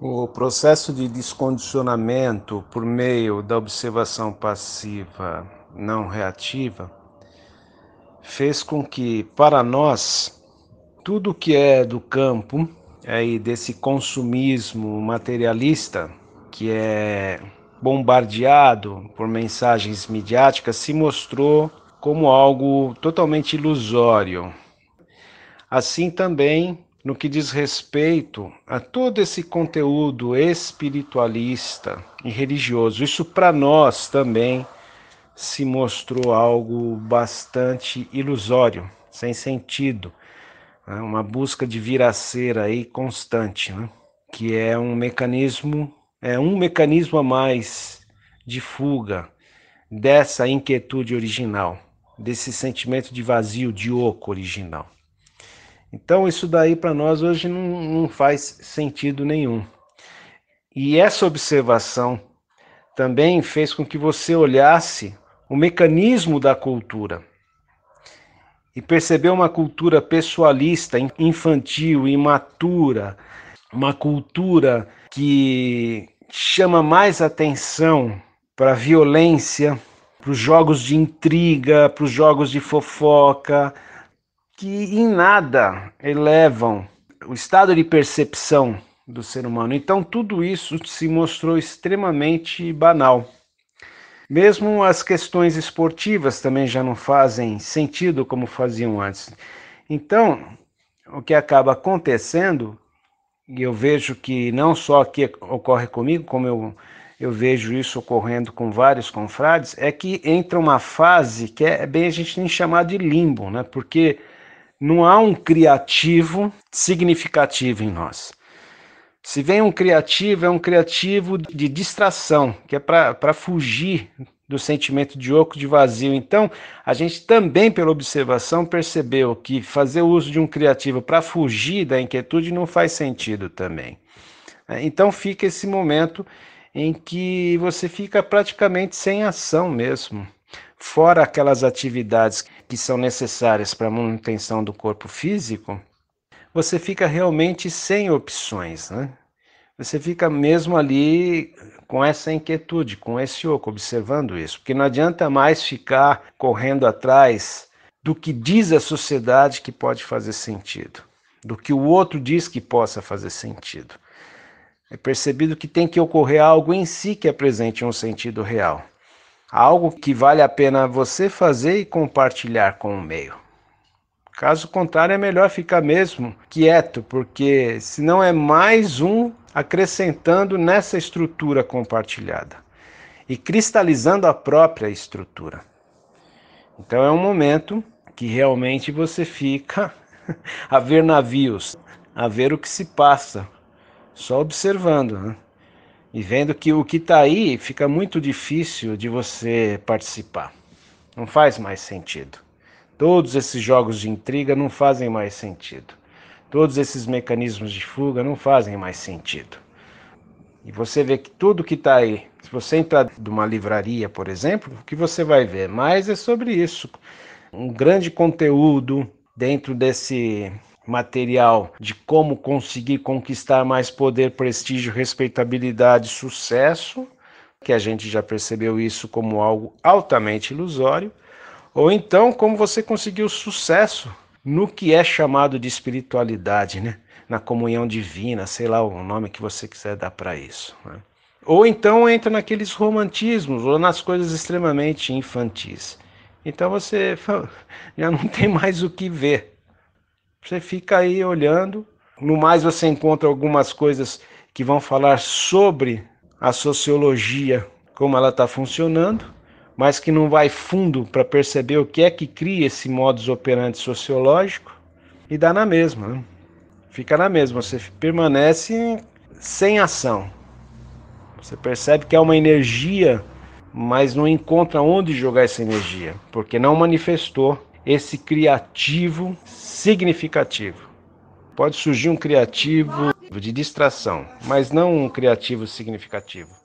O processo de descondicionamento por meio da observação passiva não reativa fez com que, para nós, tudo que é do campo aí é, desse consumismo materialista que é bombardeado por mensagens midiáticas se mostrou como algo totalmente ilusório, Assim também, no que diz respeito a todo esse conteúdo espiritualista e religioso, isso para nós também se mostrou algo bastante ilusório, sem sentido, né? uma busca de vir a ser aí constante, né? que é um mecanismo, é um mecanismo a mais de fuga dessa inquietude original, desse sentimento de vazio, de oco original. Então, isso daí para nós hoje não, não faz sentido nenhum. E essa observação também fez com que você olhasse o mecanismo da cultura e percebeu uma cultura pessoalista, infantil, imatura, uma cultura que chama mais atenção para a violência, para os jogos de intriga, para os jogos de fofoca, que em nada elevam o estado de percepção do ser humano. Então, tudo isso se mostrou extremamente banal. Mesmo as questões esportivas também já não fazem sentido como faziam antes. Então, o que acaba acontecendo, e eu vejo que não só aqui ocorre comigo, como eu, eu vejo isso ocorrendo com vários confrades, é que entra uma fase que é bem a gente tem chamado de limbo, né? Porque não há um criativo significativo em nós. Se vem um criativo, é um criativo de distração, que é para fugir do sentimento de oco, de vazio. Então, a gente também, pela observação, percebeu que fazer uso de um criativo para fugir da inquietude não faz sentido também. É, então, fica esse momento em que você fica praticamente sem ação mesmo fora aquelas atividades que são necessárias para a manutenção do corpo físico, você fica realmente sem opções, né? Você fica mesmo ali com essa inquietude, com esse oco, observando isso. Porque não adianta mais ficar correndo atrás do que diz a sociedade que pode fazer sentido, do que o outro diz que possa fazer sentido. É percebido que tem que ocorrer algo em si que apresente um sentido real algo que vale a pena você fazer e compartilhar com o meio. Caso contrário, é melhor ficar mesmo quieto, porque senão é mais um acrescentando nessa estrutura compartilhada e cristalizando a própria estrutura. Então é um momento que realmente você fica a ver navios, a ver o que se passa, só observando. Né? e vendo que o que está aí fica muito difícil de você participar. Não faz mais sentido. Todos esses jogos de intriga não fazem mais sentido. Todos esses mecanismos de fuga não fazem mais sentido. E você vê que tudo que está aí, se você entrar numa livraria, por exemplo, o que você vai ver mais é sobre isso. Um grande conteúdo dentro desse material de como conseguir conquistar mais poder, prestígio, respeitabilidade, sucesso, que a gente já percebeu isso como algo altamente ilusório, ou então como você conseguiu sucesso no que é chamado de espiritualidade, né? na comunhão divina, sei lá o nome que você quiser dar para isso. Né? Ou então entra naqueles romantismos ou nas coisas extremamente infantis. Então você já não tem mais o que ver. Você fica aí olhando. No mais, você encontra algumas coisas que vão falar sobre a sociologia, como ela está funcionando, mas que não vai fundo para perceber o que é que cria esse modus operandi sociológico e dá na mesma. Né? Fica na mesma, você permanece sem ação. Você percebe que é uma energia, mas não encontra onde jogar essa energia, porque não manifestou esse criativo significativo. Pode surgir um criativo de distração, mas não um criativo significativo.